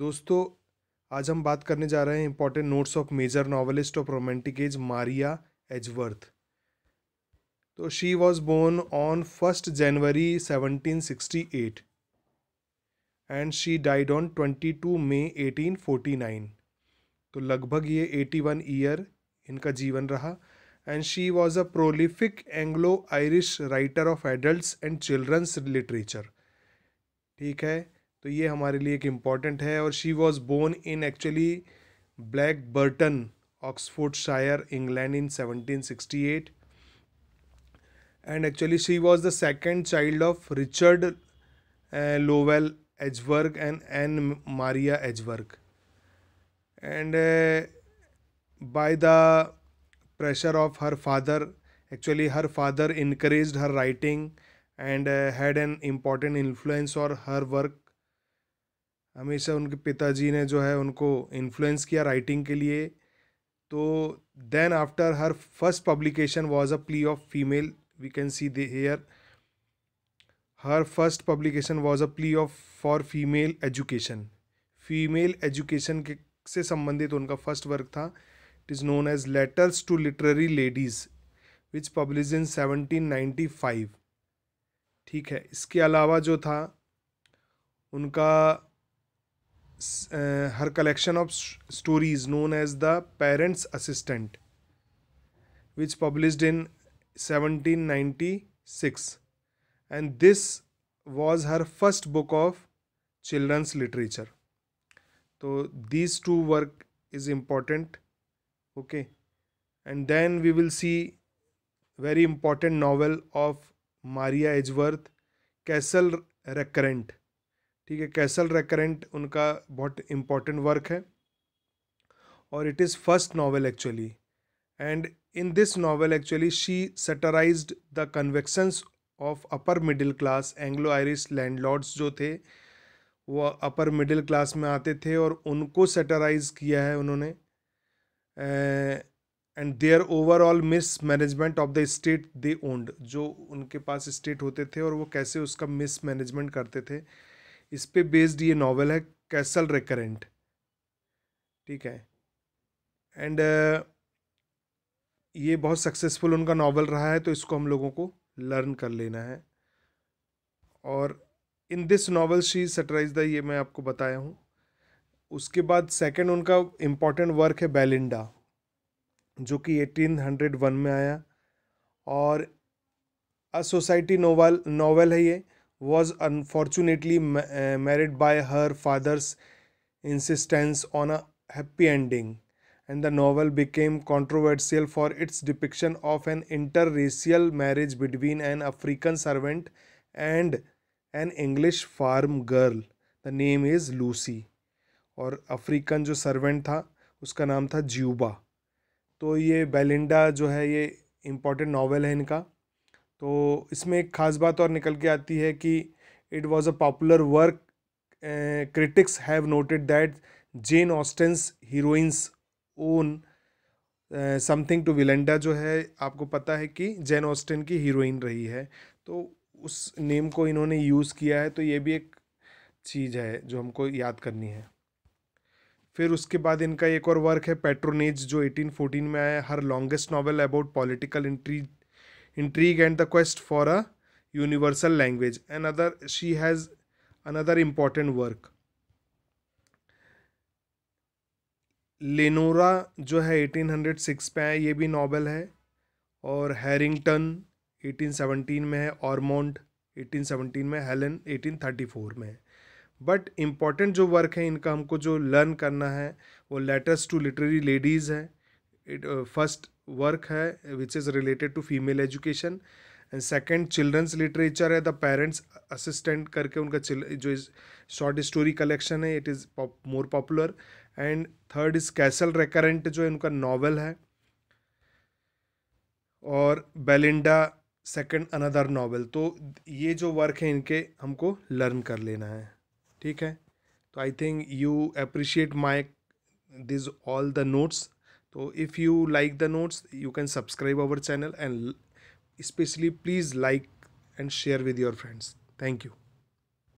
दोस्तों आज हम बात करने जा रहे हैं important notes of major novelist of romantic age Maria Edgeworth तो she was born on first January 1768 and she died on 22 May 1849 तो लगभग ये 81 ईयर इनका जीवन रहा and she was a prolific Anglo Irish writer of adult and children's literature ठीक है तो ये हमारे लिए एक इम्पॉर्टेंट है और she was born in actually Black Bourton Oxfordshire England in seventeen sixty eight and actually she was the second child of Richard Lovell Edgeworth and Ann Maria Edgeworth and by the pressure of her father actually her father increase her writing and had an important influence और her work हमेशा उनके पिताजी ने जो है उनको influence किया writing के लिए तो then after her first publication was a plea of female we can see here her first publication was a plea of for female education female education के से संबंधित उनका फर्स्ट वर्क था it is known as Letters to Literary Ladies which published in seventeen ninety five ठीक है इसके अलावा जो था उनका Uh, her collection of stories known as the parents assistant which published in 1796 and this was her first book of children's literature so these two work is important okay and then we will see very important novel of maria edgeworth castle recurrent ठीक है castle recurrent उनका बहुत important work है और it is first novel actually and in this novel actually she satirise the conventions of upper middle class Anglo Irish landlords जो थे वो अपर middle class में आते थे और उनको सेटराइज किया है उन्होंने and their overall mismanagement of the estate they owned जो उनके पास स्टेट होते थे और वो कैसे उसका मिस मैनेजमेंट करते थे इस पर बेस्ड ये नावल है कैसल रेकरेंट ठीक है एंड uh, ये बहुत सक्सेसफुल उनका नावल रहा है तो इसको हम लोगों को लर्न कर लेना है और in this novel she satirise the ये मैं आपको बताया हूँ उसके बाद सेकंड उनका इम्पॉर्टेंट वर्क है बेलिंडा जो कि एटीन हंड्रेड वन में आया और अ सोसाइटी नोवल नोवेल है ये was unfortunately married by her father's insistence on a happy ending and the novel became controversial for its depiction of an interracial marriage between an African servant and an English farm girl. The name is Lucy. और African जो servant था उसका नाम था ज्यूबा तो ये Belinda जो है ये इम्पोर्टेंट नावल है इनका तो इसमें एक ख़ास बात और निकल के आती है कि it was a popular work critics have noted that Jane Austen's heroines owe something to Belinda जो है आपको पता है कि जेन ऑस्टेन की हीरोइन रही है तो उस नेम को इन्होंने यूज़ किया है तो ये भी एक चीज़ है जो हमको याद करनी है फिर उसके बाद इनका एक और वर्क है पेट्रोनेज जो 1814 में आया her longest novel about political intrigue intrigue and the quest for a universal language another she has another important work Leonora जो है 1806 में है ये भी नॉवल है और हैरिंगटन 1817 में है एटीन 1817 में हेलन 1834 में है बट इम्पॉर्टेंट जो वर्क है इनका हमको जो लर्न करना है वो लेटर्स टू लिटरेरी लेडीज़ है फर्स्ट वर्क है which is related to female education and second children's literature है द पेरेंट्स असिस्टेंट करके उनका जो इज शॉर्ट स्टोरी कलेक्शन है it is more popular and third is Castle Rackrent जो है उनका नावल है और बेलिंडा सेकेंड अनदर नावल तो ये जो वर्क है इनके हमको लर्न कर लेना है ठीक है तो I think you appreciate my these all the notes तो if you like the notes you can subscribe our channel and especially please like and share with your friends thank you